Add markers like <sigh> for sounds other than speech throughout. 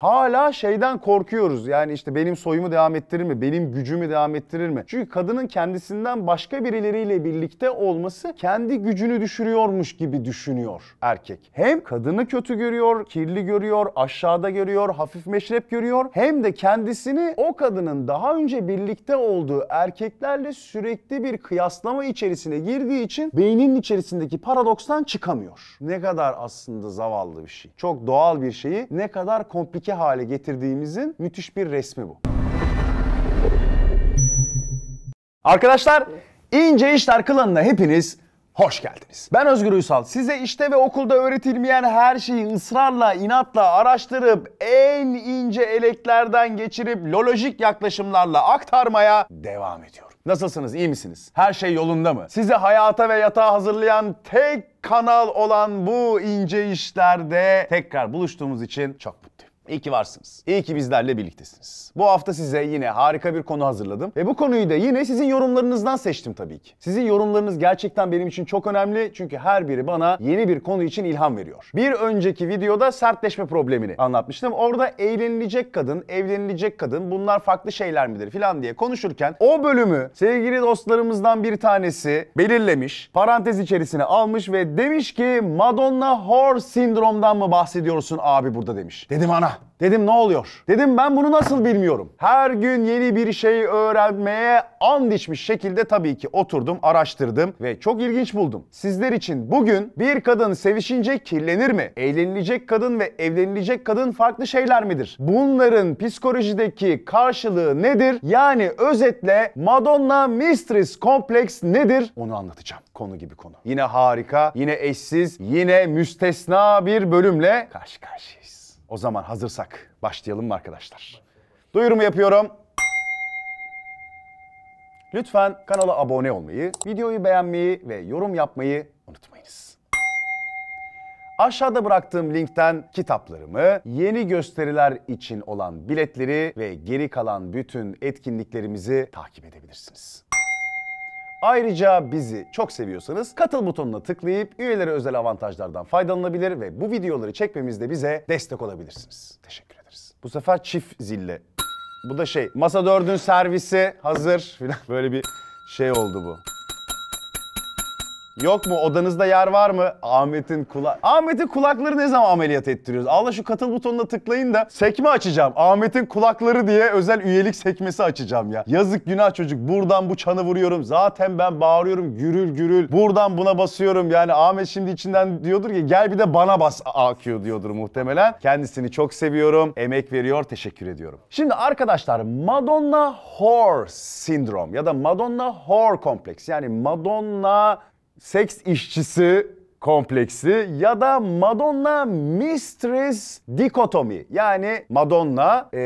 Hala şeyden korkuyoruz. Yani işte benim soyumu devam ettirir mi? Benim gücümü devam ettirir mi? Çünkü kadının kendisinden başka birileriyle birlikte olması kendi gücünü düşürüyormuş gibi düşünüyor erkek. Hem kadını kötü görüyor, kirli görüyor, aşağıda görüyor, hafif meşrep görüyor. Hem de kendisini o kadının daha önce birlikte olduğu erkeklerle sürekli bir kıyaslama içerisine girdiği için beynin içerisindeki paradokstan çıkamıyor. Ne kadar aslında zavallı bir şey. Çok doğal bir şeyi ne kadar komplike tehlike hale getirdiğimizin müthiş bir resmi bu. Arkadaşlar İnce İşler Klanı'na hepiniz Hoş geldiniz. Ben Özgür Uysal. Size işte ve okulda öğretilmeyen her şeyi ısrarla, inatla araştırıp en ince eleklerden geçirip lolojik yaklaşımlarla aktarmaya devam ediyorum. Nasılsınız? İyi misiniz? Her şey yolunda mı? Sizi hayata ve yatağa hazırlayan tek kanal olan bu ince işlerde tekrar buluştuğumuz için çok mutluyum. İyi ki varsınız. İyi ki bizlerle birliktesiniz. Bu hafta size yine harika bir konu hazırladım. Ve bu konuyu da yine sizin yorumlarınızdan seçtim tabii ki. Sizin yorumlarınız gerçekten benim için çok önemli. Çünkü her biri bana yeni bir konu için ilham veriyor. Bir önceki videoda sertleşme problemini anlatmıştım. Orada eğlenilecek kadın, evlenilecek kadın bunlar farklı şeyler midir filan diye konuşurken o bölümü sevgili dostlarımızdan bir tanesi belirlemiş. Parantez içerisine almış ve demiş ki Madonna Whore Sindrom'dan mı bahsediyorsun abi burada demiş. Dedim ana Dedim ne oluyor? Dedim ben bunu nasıl bilmiyorum? Her gün yeni bir şey öğrenmeye and içmiş şekilde tabii ki oturdum, araştırdım ve çok ilginç buldum. Sizler için bugün bir kadın sevişince kirlenir mi? Eğlenilecek kadın ve evlenilecek kadın farklı şeyler midir? Bunların psikolojideki karşılığı nedir? Yani özetle Madonna Mistress Kompleks nedir? Onu anlatacağım. Konu gibi konu. Yine harika, yine eşsiz, yine müstesna bir bölümle karşı karşıyayız. O zaman hazırsak başlayalım mı arkadaşlar? Duyurumu yapıyorum. Lütfen kanala abone olmayı, videoyu beğenmeyi ve yorum yapmayı unutmayınız. Aşağıda bıraktığım linkten kitaplarımı, yeni gösteriler için olan biletleri ve geri kalan bütün etkinliklerimizi takip edebilirsiniz. Ayrıca bizi çok seviyorsanız katıl butonuna tıklayıp üyelere özel avantajlardan faydalanabilir ve bu videoları çekmemizde bize destek olabilirsiniz. Teşekkür ederiz. Bu sefer çift zille. Bu da şey masa dördün servisi hazır filan <laughs> böyle bir şey oldu bu. Yok mu? Odanızda yer var mı? Ahmet'in kulak Ahmet'in kulakları ne zaman ameliyat ettiriyoruz? Allah şu katıl butonuna tıklayın da sekme açacağım. Ahmet'in kulakları diye özel üyelik sekmesi açacağım ya. Yazık günah çocuk. Buradan bu çanı vuruyorum. Zaten ben bağırıyorum gürül gürül. Buradan buna basıyorum. Yani Ahmet şimdi içinden diyordur ki gel bir de bana bas AQ diyordur muhtemelen. Kendisini çok seviyorum. Emek veriyor. Teşekkür ediyorum. Şimdi arkadaşlar Madonna Whore Syndrome ya da Madonna Whore Kompleks yani Madonna seks işçisi kompleksi ya da Madonna Mistress dikotomi yani Madonna e,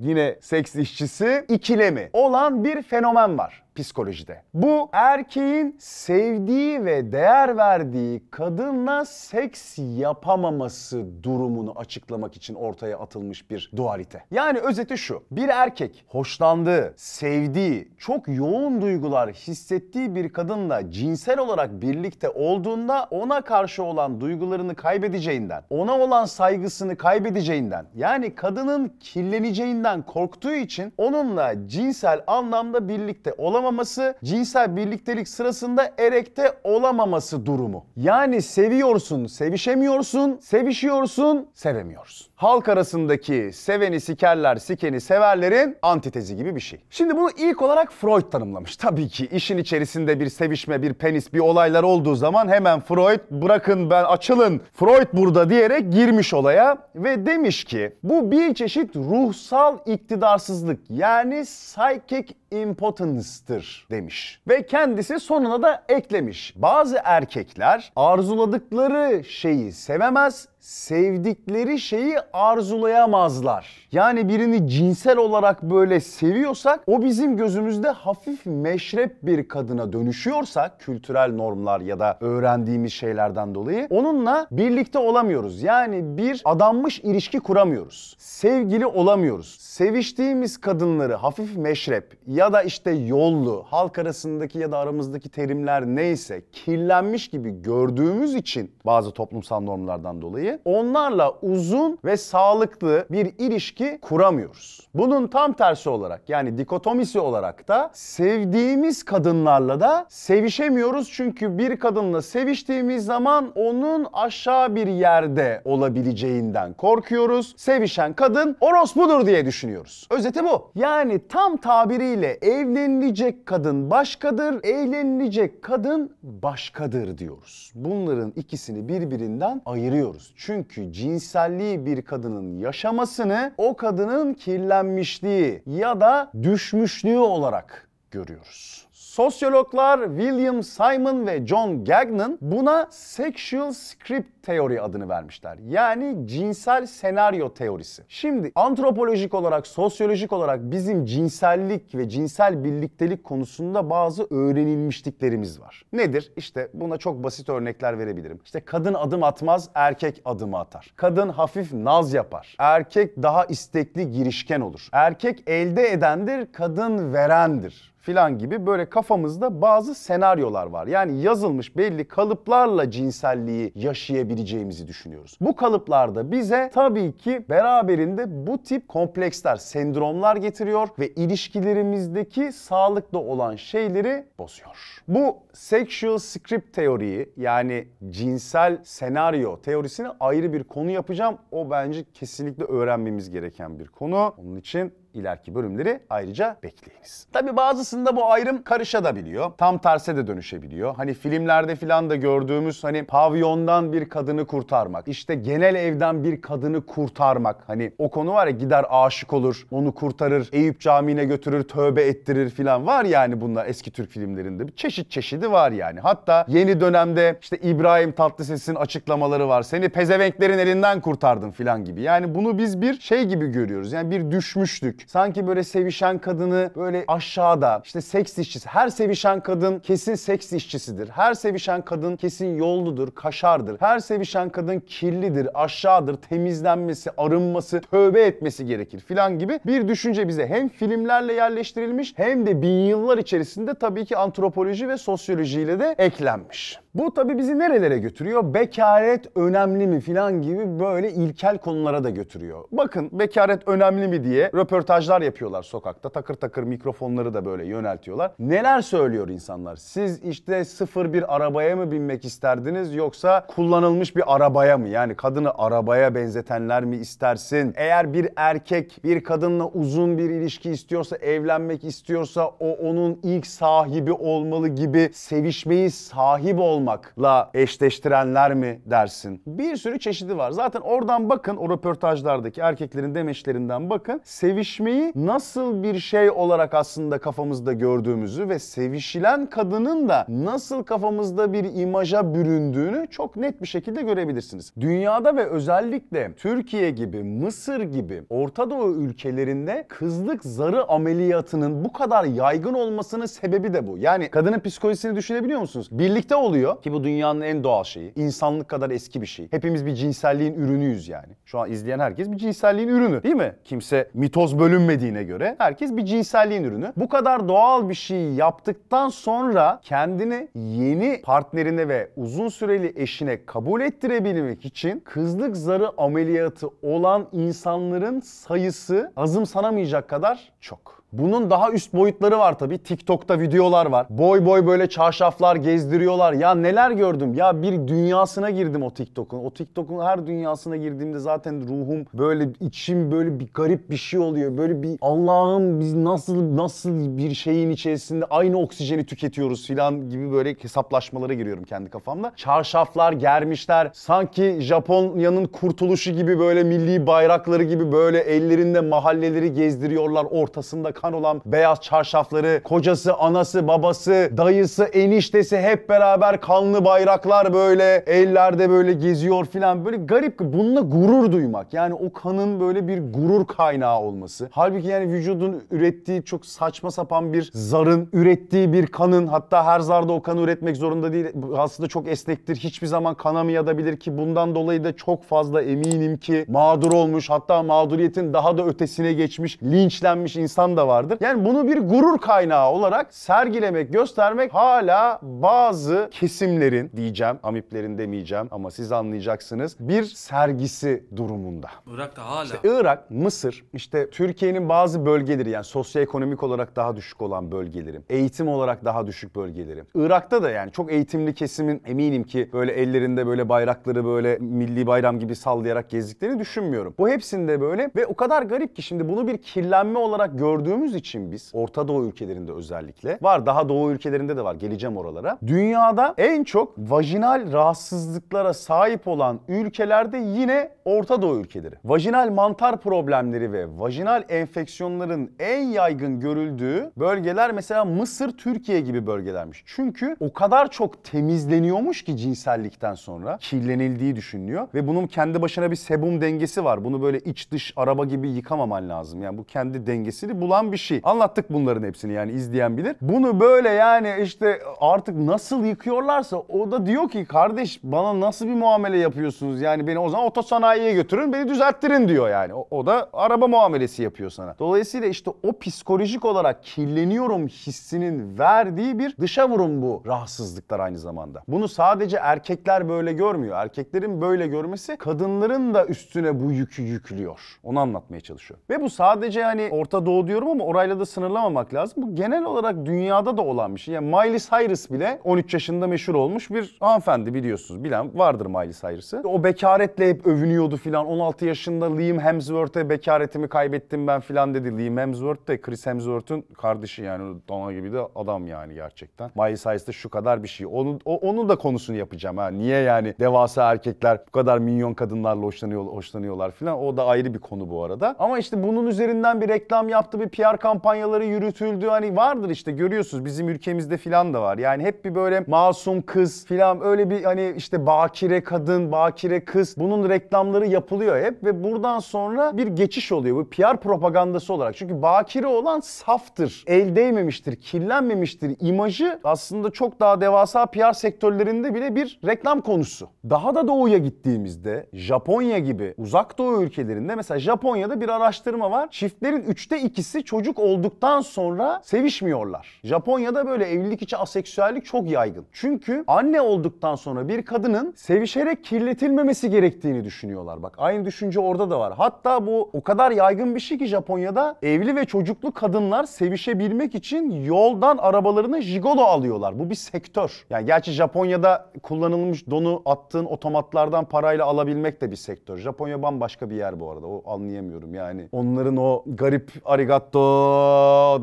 yine seks işçisi ikilemi olan bir fenomen var psikolojide. Bu erkeğin sevdiği ve değer verdiği kadınla seks yapamaması durumunu açıklamak için ortaya atılmış bir dualite. Yani özeti şu. Bir erkek hoşlandığı, sevdiği, çok yoğun duygular hissettiği bir kadınla cinsel olarak birlikte olduğunda ona karşı olan duygularını kaybedeceğinden, ona olan saygısını kaybedeceğinden, yani kadının kirleneceğinden korktuğu için onunla cinsel anlamda birlikte olamaz olamaması, cinsel birliktelik sırasında erekte olamaması durumu. Yani seviyorsun, sevişemiyorsun, sevişiyorsun, sevemiyorsun. Halk arasındaki seveni sikerler, sikeni severlerin antitezi gibi bir şey. Şimdi bunu ilk olarak Freud tanımlamış. Tabii ki işin içerisinde bir sevişme, bir penis, bir olaylar olduğu zaman hemen Freud bırakın ben açılın, Freud burada diyerek girmiş olaya ve demiş ki bu bir çeşit ruhsal iktidarsızlık yani psychic impotence olacaktır demiş. Ve kendisi sonuna da eklemiş. Bazı erkekler arzuladıkları şeyi sevemez sevdikleri şeyi arzulayamazlar. Yani birini cinsel olarak böyle seviyorsak o bizim gözümüzde hafif meşrep bir kadına dönüşüyorsak kültürel normlar ya da öğrendiğimiz şeylerden dolayı onunla birlikte olamıyoruz. Yani bir adanmış ilişki kuramıyoruz. Sevgili olamıyoruz. Seviştiğimiz kadınları hafif meşrep ya da işte yollu halk arasındaki ya da aramızdaki terimler neyse kirlenmiş gibi gördüğümüz için bazı toplumsal normlardan dolayı onlarla uzun ve sağlıklı bir ilişki kuramıyoruz. Bunun tam tersi olarak yani dikotomisi olarak da sevdiğimiz kadınlarla da sevişemiyoruz. Çünkü bir kadınla seviştiğimiz zaman onun aşağı bir yerde olabileceğinden korkuyoruz. Sevişen kadın orospudur diye düşünüyoruz. Özeti bu. Yani tam tabiriyle evlenilecek kadın başkadır, evlenilecek kadın başkadır diyoruz. Bunların ikisini birbirinden ayırıyoruz. Çünkü cinselliği bir kadının yaşamasını o kadının kirlenmişliği ya da düşmüşlüğü olarak görüyoruz. Sosyologlar William Simon ve John Gagnon buna sexual script teori adını vermişler. Yani cinsel senaryo teorisi. Şimdi antropolojik olarak, sosyolojik olarak bizim cinsellik ve cinsel birliktelik konusunda bazı öğrenilmişliklerimiz var. Nedir? İşte buna çok basit örnekler verebilirim. İşte kadın adım atmaz, erkek adımı atar. Kadın hafif naz yapar. Erkek daha istekli girişken olur. Erkek elde edendir, kadın verendir filan gibi böyle kafamızda bazı senaryolar var. Yani yazılmış belli kalıplarla cinselliği yaşayabileceğimizi düşünüyoruz. Bu kalıplarda bize tabii ki beraberinde bu tip kompleksler, sendromlar getiriyor ve ilişkilerimizdeki sağlıklı olan şeyleri bozuyor. Bu sexual script teoriyi yani cinsel senaryo teorisini ayrı bir konu yapacağım. O bence kesinlikle öğrenmemiz gereken bir konu. Onun için ileriki bölümleri ayrıca bekleyiniz. Tabi bazı aslında bu ayrım karışabiliyor. Tam terse de dönüşebiliyor. Hani filmlerde filan da gördüğümüz hani pavyondan bir kadını kurtarmak, işte genel evden bir kadını kurtarmak. Hani o konu var ya gider aşık olur, onu kurtarır, Eyüp Camii'ne götürür, tövbe ettirir filan. Var yani bunlar eski Türk filmlerinde. Bir çeşit çeşidi var yani. Hatta yeni dönemde işte İbrahim Tatlıses'in açıklamaları var. Seni pezevenklerin elinden kurtardım filan gibi. Yani bunu biz bir şey gibi görüyoruz. Yani bir düşmüşlük. Sanki böyle sevişen kadını böyle aşağıda işte seks işçisi. Her sevişen kadın kesin seks işçisidir. Her sevişen kadın kesin yolludur, kaşardır. Her sevişen kadın kirlidir, aşağıdır, temizlenmesi, arınması, tövbe etmesi gerekir filan gibi bir düşünce bize hem filmlerle yerleştirilmiş hem de bin yıllar içerisinde tabii ki antropoloji ve sosyolojiyle de eklenmiş. Bu tabii bizi nerelere götürüyor? Bekaret önemli mi filan gibi böyle ilkel konulara da götürüyor. Bakın bekaret önemli mi diye röportajlar yapıyorlar sokakta. Takır takır mikrofonları da böyle yöneltiyorlar. Neler söylüyor insanlar? Siz işte sıfır bir arabaya mı binmek isterdiniz yoksa kullanılmış bir arabaya mı? Yani kadını arabaya benzetenler mi istersin? Eğer bir erkek bir kadınla uzun bir ilişki istiyorsa, evlenmek istiyorsa o onun ilk sahibi olmalı gibi sevişmeyi sahip olmakla eşleştirenler mi dersin? Bir sürü çeşidi var. Zaten oradan bakın o röportajlardaki erkeklerin demeçlerinden bakın. Sevişmeyi nasıl bir şey olarak aslında kafamızda hayatımızda gördüğümüzü ve sevişilen kadının da nasıl kafamızda bir imaja büründüğünü çok net bir şekilde görebilirsiniz. Dünyada ve özellikle Türkiye gibi, Mısır gibi Orta Doğu ülkelerinde kızlık zarı ameliyatının bu kadar yaygın olmasının sebebi de bu. Yani kadının psikolojisini düşünebiliyor musunuz? Birlikte oluyor ki bu dünyanın en doğal şeyi. insanlık kadar eski bir şey. Hepimiz bir cinselliğin ürünüyüz yani. Şu an izleyen herkes bir cinselliğin ürünü değil mi? Kimse mitoz bölünmediğine göre herkes bir cinselliğin ürünü. Bu kadar doğal bir şeyi yaptıktan sonra kendini yeni partnerine ve uzun süreli eşine kabul ettirebilmek için kızlık zarı ameliyatı olan insanların sayısı azımsanamayacak kadar çok. Bunun daha üst boyutları var tabii. TikTok'ta videolar var. Boy boy böyle çarşaflar gezdiriyorlar. Ya neler gördüm. Ya bir dünyasına girdim o TikTok'un. O TikTok'un her dünyasına girdiğimde zaten ruhum böyle içim böyle bir garip bir şey oluyor. Böyle bir Allah'ım biz nasıl nasıl bir şeyin içerisinde aynı oksijeni tüketiyoruz filan gibi böyle hesaplaşmalara giriyorum kendi kafamda. Çarşaflar germişler. Sanki Japonya'nın kurtuluşu gibi böyle milli bayrakları gibi böyle ellerinde mahalleleri gezdiriyorlar ortasında kan olan beyaz çarşafları, kocası, anası, babası, dayısı, eniştesi hep beraber kanlı bayraklar böyle ellerde böyle geziyor filan. Böyle garip ki bununla gurur duymak. Yani o kanın böyle bir gurur kaynağı olması. Halbuki yani vücudun ürettiği çok saçma sapan bir zarın ürettiği bir kanın hatta her zarda o kanı üretmek zorunda değil. Aslında çok esnektir. Hiçbir zaman kanamı yadabilir ki bundan dolayı da çok fazla eminim ki mağdur olmuş hatta mağduriyetin daha da ötesine geçmiş linçlenmiş insan da var vardır. Yani bunu bir gurur kaynağı olarak sergilemek, göstermek hala bazı kesimlerin diyeceğim, amiplerin demeyeceğim ama siz anlayacaksınız. Bir sergisi durumunda. Irak'ta hala. İşte Irak, Mısır, işte Türkiye'nin bazı bölgeleri yani sosyoekonomik olarak daha düşük olan bölgeleri, eğitim olarak daha düşük bölgeleri. Irak'ta da yani çok eğitimli kesimin eminim ki böyle ellerinde böyle bayrakları böyle milli bayram gibi sallayarak gezdiklerini düşünmüyorum. Bu hepsinde böyle ve o kadar garip ki şimdi bunu bir kirlenme olarak gördüğüm gördüğümüz için biz Orta Doğu ülkelerinde özellikle var daha Doğu ülkelerinde de var geleceğim oralara. Dünyada en çok vajinal rahatsızlıklara sahip olan ülkelerde yine Orta Doğu ülkeleri. Vajinal mantar problemleri ve vajinal enfeksiyonların en yaygın görüldüğü bölgeler mesela Mısır, Türkiye gibi bölgelermiş. Çünkü o kadar çok temizleniyormuş ki cinsellikten sonra kirlenildiği düşünülüyor ve bunun kendi başına bir sebum dengesi var. Bunu böyle iç dış araba gibi yıkamaman lazım. Yani bu kendi dengesini bulan bir şey. Anlattık bunların hepsini yani izleyen bilir. Bunu böyle yani işte artık nasıl yıkıyorlarsa o da diyor ki kardeş bana nasıl bir muamele yapıyorsunuz? Yani beni o zaman otosanayiye götürün beni düzelttirin diyor yani. O, o da araba muamelesi yapıyor sana. Dolayısıyla işte o psikolojik olarak kirleniyorum hissinin verdiği bir dışa vurum bu rahatsızlıklar aynı zamanda. Bunu sadece erkekler böyle görmüyor. Erkeklerin böyle görmesi kadınların da üstüne bu yükü yüklüyor. Onu anlatmaya çalışıyor. Ve bu sadece hani Orta Doğu diyorum ama orayla da sınırlamamak lazım. Bu genel olarak dünyada da olan bir şey. Yani Miley Cyrus bile 13 yaşında meşhur olmuş bir hanımefendi biliyorsunuz. Bilen vardır Miley Cyrus'ı. O bekaretle hep övünüyordu filan. 16 yaşında Liam Hemsworth'e bekaretimi kaybettim ben filan dedi. Liam Hemsworth de Chris Hemsworth'un kardeşi yani dana gibi de adam yani gerçekten. Miley Cyrus'ta şu kadar bir şey. Onu, o, onu da konusunu yapacağım ha. Niye yani devasa erkekler bu kadar minyon kadınlarla hoşlanıyor, hoşlanıyorlar filan. O da ayrı bir konu bu arada. Ama işte bunun üzerinden bir reklam yaptı bir PR kampanyaları yürütüldü. Hani vardır işte görüyorsunuz bizim ülkemizde filan da var. Yani hep bir böyle masum kız filan öyle bir hani işte bakire kadın, bakire kız bunun reklamları yapılıyor hep ve buradan sonra bir geçiş oluyor. Bu PR propagandası olarak. Çünkü bakire olan saftır. El değmemiştir, kirlenmemiştir. imajı aslında çok daha devasa PR sektörlerinde bile bir reklam konusu. Daha da doğuya gittiğimizde Japonya gibi uzak doğu ülkelerinde mesela Japonya'da bir araştırma var. Çiftlerin 3'te 2'si çocuk olduktan sonra sevişmiyorlar. Japonya'da böyle evlilik içi aseksüellik çok yaygın. Çünkü anne olduktan sonra bir kadının sevişerek kirletilmemesi gerektiğini düşünüyorlar. Bak aynı düşünce orada da var. Hatta bu o kadar yaygın bir şey ki Japonya'da evli ve çocuklu kadınlar sevişebilmek için yoldan arabalarını jigolo alıyorlar. Bu bir sektör. Yani gerçi Japonya'da kullanılmış donu attığın otomatlardan parayla alabilmek de bir sektör. Japonya bambaşka bir yer bu arada. O anlayamıyorum yani. Onların o garip arigato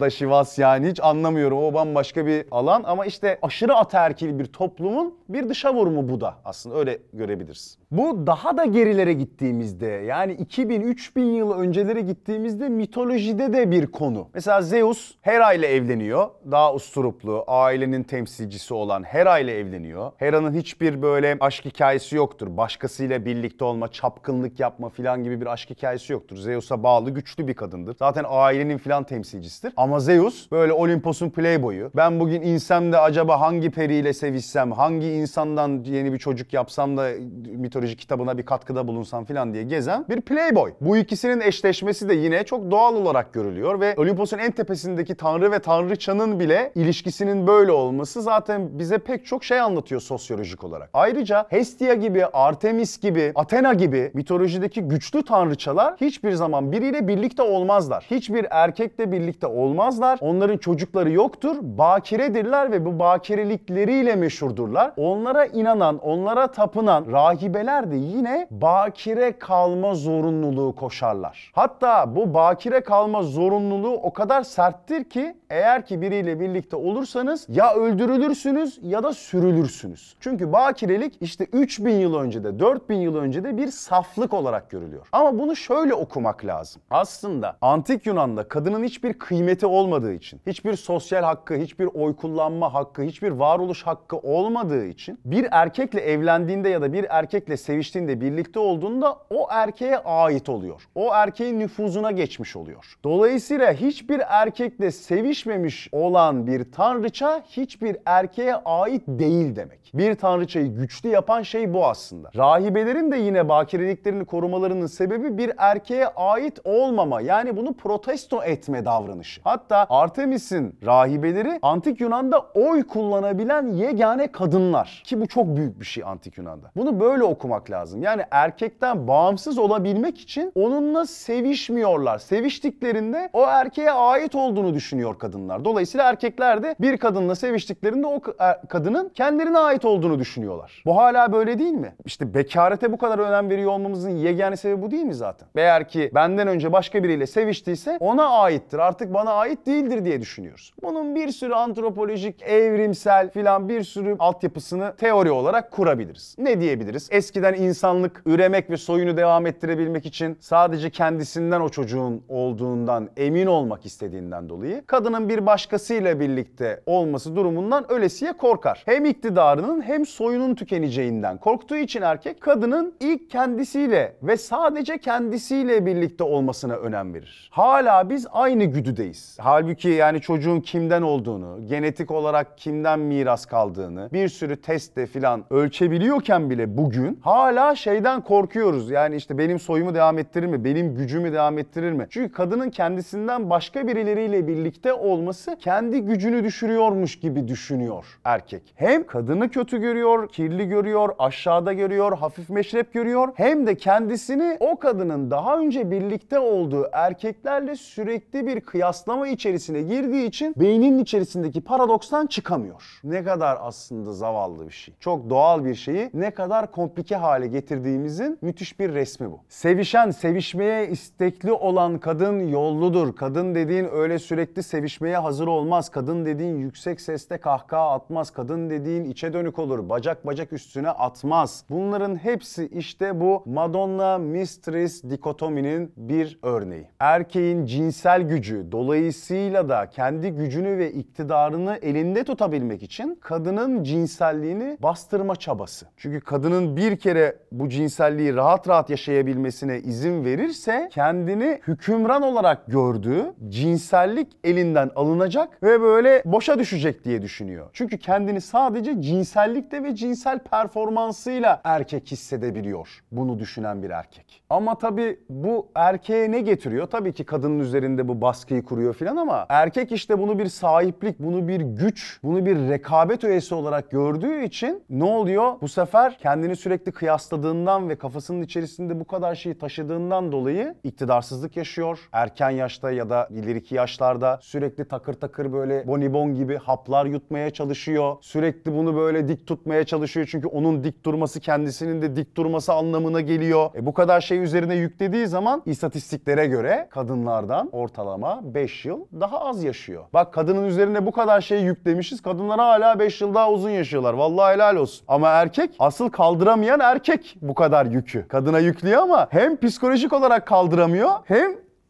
da Şivas yani hiç anlamıyorum. O bambaşka bir alan ama işte aşırı ataerkil bir toplumun bir dışa vurumu bu da aslında öyle görebiliriz. Bu daha da gerilere gittiğimizde yani 2000-3000 yıl öncelere gittiğimizde mitolojide de bir konu. Mesela Zeus Hera ile evleniyor. Daha usturuplu, ailenin temsilcisi olan Hera ile evleniyor. Hera'nın hiçbir böyle aşk hikayesi yoktur. Başkasıyla birlikte olma, çapkınlık yapma filan gibi bir aşk hikayesi yoktur. Zeus'a bağlı güçlü bir kadındır. Zaten ailenin filan temsilcisidir. Ama Zeus böyle Olimpos'un playboyu. Ben bugün insem de acaba hangi periyle sevişsem, hangi insandan yeni bir çocuk yapsam da mitoloji kitabına bir katkıda bulunsam filan diye gezen bir playboy. Bu ikisinin eşleşmesi de yine çok doğal olarak görülüyor ve Olimpos'un en tepesindeki tanrı ve tanrıçanın bile ilişkisinin böyle olması zaten bize pek çok şey anlatıyor sosyolojik olarak. Ayrıca Hestia gibi, Artemis gibi, Athena gibi mitolojideki güçlü tanrıçalar hiçbir zaman biriyle birlikte olmazlar. Hiçbir erkek erkekle birlikte olmazlar. Onların çocukları yoktur. Bakiredirler ve bu bakirelikleriyle meşhurdurlar. Onlara inanan, onlara tapınan rahibeler de yine bakire kalma zorunluluğu koşarlar. Hatta bu bakire kalma zorunluluğu o kadar serttir ki eğer ki biriyle birlikte olursanız ya öldürülürsünüz ya da sürülürsünüz. Çünkü bakirelik işte 3000 yıl önce de 4000 yıl önce de bir saflık olarak görülüyor. Ama bunu şöyle okumak lazım. Aslında antik Yunan'da kadın adının hiçbir kıymeti olmadığı için, hiçbir sosyal hakkı, hiçbir oy kullanma hakkı, hiçbir varoluş hakkı olmadığı için bir erkekle evlendiğinde ya da bir erkekle seviştiğinde birlikte olduğunda o erkeğe ait oluyor. O erkeğin nüfuzuna geçmiş oluyor. Dolayısıyla hiçbir erkekle sevişmemiş olan bir tanrıça hiçbir erkeğe ait değil demek. Bir tanrıçayı güçlü yapan şey bu aslında. Rahibelerin de yine bakireliklerini korumalarının sebebi bir erkeğe ait olmama yani bunu protesto et etme davranışı. Hatta Artemis'in rahibeleri antik Yunan'da oy kullanabilen yegane kadınlar. Ki bu çok büyük bir şey antik Yunan'da. Bunu böyle okumak lazım. Yani erkekten bağımsız olabilmek için onunla sevişmiyorlar. Seviştiklerinde o erkeğe ait olduğunu düşünüyor kadınlar. Dolayısıyla erkekler de bir kadınla seviştiklerinde o er, kadının kendilerine ait olduğunu düşünüyorlar. Bu hala böyle değil mi? İşte bekarete bu kadar önem veriyor olmamızın yegane sebebi bu değil mi zaten? Eğer ki benden önce başka biriyle seviştiyse ona aittir artık bana ait değildir diye düşünüyoruz. Bunun bir sürü antropolojik, evrimsel filan bir sürü altyapısını teori olarak kurabiliriz. Ne diyebiliriz? Eskiden insanlık üremek ve soyunu devam ettirebilmek için sadece kendisinden o çocuğun olduğundan emin olmak istediğinden dolayı kadının bir başkasıyla birlikte olması durumundan ölesiye korkar. Hem iktidarının hem soyunun tükeneceğinden korktuğu için erkek kadının ilk kendisiyle ve sadece kendisiyle birlikte olmasına önem verir. Hala biz aynı güdüdeyiz. Halbuki yani çocuğun kimden olduğunu, genetik olarak kimden miras kaldığını bir sürü testte filan ölçebiliyorken bile bugün hala şeyden korkuyoruz. Yani işte benim soyumu devam ettirir mi? Benim gücümü devam ettirir mi? Çünkü kadının kendisinden başka birileriyle birlikte olması kendi gücünü düşürüyormuş gibi düşünüyor erkek. Hem kadını kötü görüyor, kirli görüyor, aşağıda görüyor, hafif meşrep görüyor. Hem de kendisini o kadının daha önce birlikte olduğu erkeklerle sürekli sürekli bir kıyaslama içerisine girdiği için beynin içerisindeki paradokstan çıkamıyor. Ne kadar aslında zavallı bir şey. Çok doğal bir şeyi ne kadar komplike hale getirdiğimizin müthiş bir resmi bu. Sevişen, sevişmeye istekli olan kadın yolludur. Kadın dediğin öyle sürekli sevişmeye hazır olmaz. Kadın dediğin yüksek sesle kahkaha atmaz. Kadın dediğin içe dönük olur. Bacak bacak üstüne atmaz. Bunların hepsi işte bu Madonna Mistress dikotominin bir örneği. Erkeğin cinsel kitlesel gücü, dolayısıyla da kendi gücünü ve iktidarını elinde tutabilmek için kadının cinselliğini bastırma çabası. Çünkü kadının bir kere bu cinselliği rahat rahat yaşayabilmesine izin verirse kendini hükümran olarak gördüğü cinsellik elinden alınacak ve böyle boşa düşecek diye düşünüyor. Çünkü kendini sadece cinsellikte ve cinsel performansıyla erkek hissedebiliyor. Bunu düşünen bir erkek. Ama tabii bu erkeğe ne getiriyor? Tabii ki kadının üzerinde üzerinde bu baskıyı kuruyor filan ama erkek işte bunu bir sahiplik, bunu bir güç, bunu bir rekabet öğesi olarak gördüğü için ne oluyor? Bu sefer kendini sürekli kıyasladığından ve kafasının içerisinde bu kadar şeyi taşıdığından dolayı iktidarsızlık yaşıyor. Erken yaşta ya da ileriki yaşlarda sürekli takır takır böyle bonibon gibi haplar yutmaya çalışıyor. Sürekli bunu böyle dik tutmaya çalışıyor çünkü onun dik durması kendisinin de dik durması anlamına geliyor. E bu kadar şey üzerine yüklediği zaman istatistiklere göre kadınlardan ortalama ortalama 5 yıl daha az yaşıyor. Bak kadının üzerine bu kadar şey yüklemişiz. Kadınlar hala 5 yıl daha uzun yaşıyorlar. Vallahi helal olsun. Ama erkek asıl kaldıramayan erkek bu kadar yükü. Kadına yüklüyor ama hem psikolojik olarak kaldıramıyor hem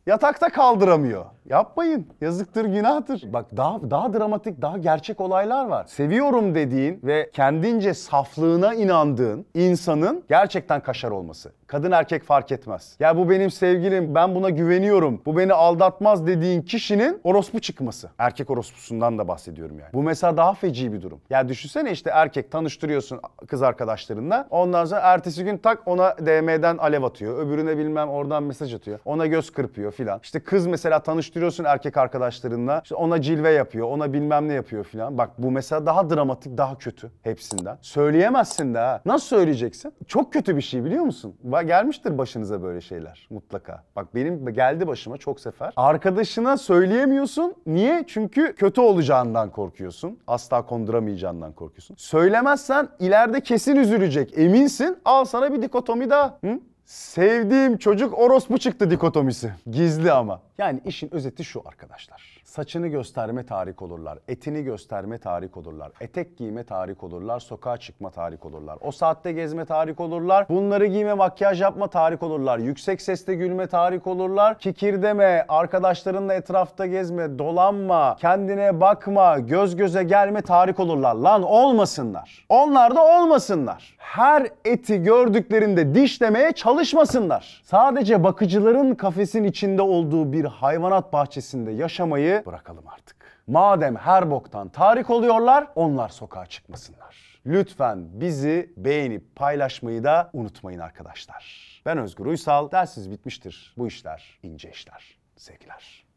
yatakta kaldıramıyor. Yapmayın. Yazıktır, günahtır. Bak daha daha dramatik, daha gerçek olaylar var. Seviyorum dediğin ve kendince saflığına inandığın insanın gerçekten kaşar olması. Kadın erkek fark etmez. Ya bu benim sevgilim, ben buna güveniyorum. Bu beni aldatmaz dediğin kişinin orospu çıkması. Erkek orospusundan da bahsediyorum yani. Bu mesela daha feci bir durum. Ya düşünsene işte erkek tanıştırıyorsun kız arkadaşlarınla. Ondan sonra ertesi gün tak ona DM'den alev atıyor. Öbürüne bilmem oradan mesaj atıyor. Ona göz kırpıyor filan. İşte kız mesela tanıştırıyor tanıştırıyorsun erkek arkadaşlarınla. İşte ona cilve yapıyor, ona bilmem ne yapıyor filan. Bak bu mesela daha dramatik, daha kötü hepsinden. Söyleyemezsin de ha. Nasıl söyleyeceksin? Çok kötü bir şey biliyor musun? Ba gelmiştir başınıza böyle şeyler mutlaka. Bak benim geldi başıma çok sefer. Arkadaşına söyleyemiyorsun. Niye? Çünkü kötü olacağından korkuyorsun. Asla konduramayacağından korkuyorsun. Söylemezsen ileride kesin üzülecek. Eminsin. Al sana bir dikotomi daha. Hı? Sevdiğim çocuk orospu çıktı dikotomisi. Gizli ama. Yani işin özeti şu arkadaşlar. Saçını gösterme tahrik olurlar, etini gösterme tahrik olurlar, etek giyme tahrik olurlar, sokağa çıkma tahrik olurlar. O saatte gezme tahrik olurlar, bunları giyme makyaj yapma tahrik olurlar, yüksek sesle gülme tahrik olurlar, kikirdeme, arkadaşlarınla etrafta gezme, dolanma, kendine bakma, göz göze gelme tahrik olurlar. Lan olmasınlar. Onlar da olmasınlar. Her eti gördüklerinde dişlemeye çalışmasınlar. Sadece bakıcıların kafesin içinde olduğu bir hayvanat bahçesinde yaşamayı bırakalım artık. Madem her boktan tarih oluyorlar onlar sokağa çıkmasınlar. Lütfen bizi beğenip paylaşmayı da unutmayın arkadaşlar. Ben Özgür Uysal, dersiz bitmiştir. Bu işler ince işler. Sevgiler.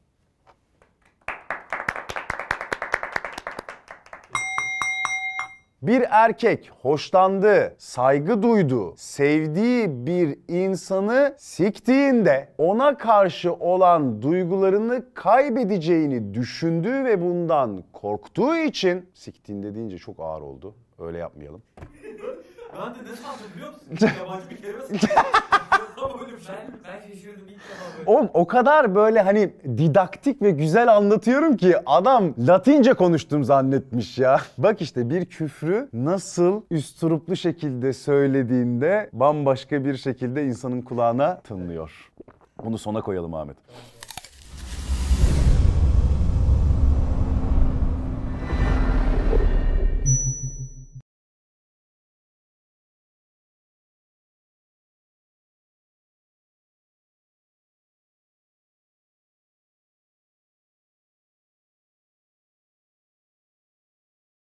Bir erkek hoşlandı, saygı duydu, sevdiği bir insanı siktiğinde ona karşı olan duygularını kaybedeceğini düşündüğü ve bundan korktuğu için siktiğinde deyince çok ağır oldu. Öyle yapmayalım. ben de ne sandım biliyor musun? Yabancı bir kelime sandım şaşırdım ilk defa böyle. Oğlum o kadar böyle hani didaktik ve güzel anlatıyorum ki adam Latince konuştum zannetmiş ya. <laughs> Bak işte bir küfrü nasıl üsturuplu şekilde söylediğinde bambaşka bir şekilde insanın kulağına tınlıyor. Bunu sona koyalım Ahmet.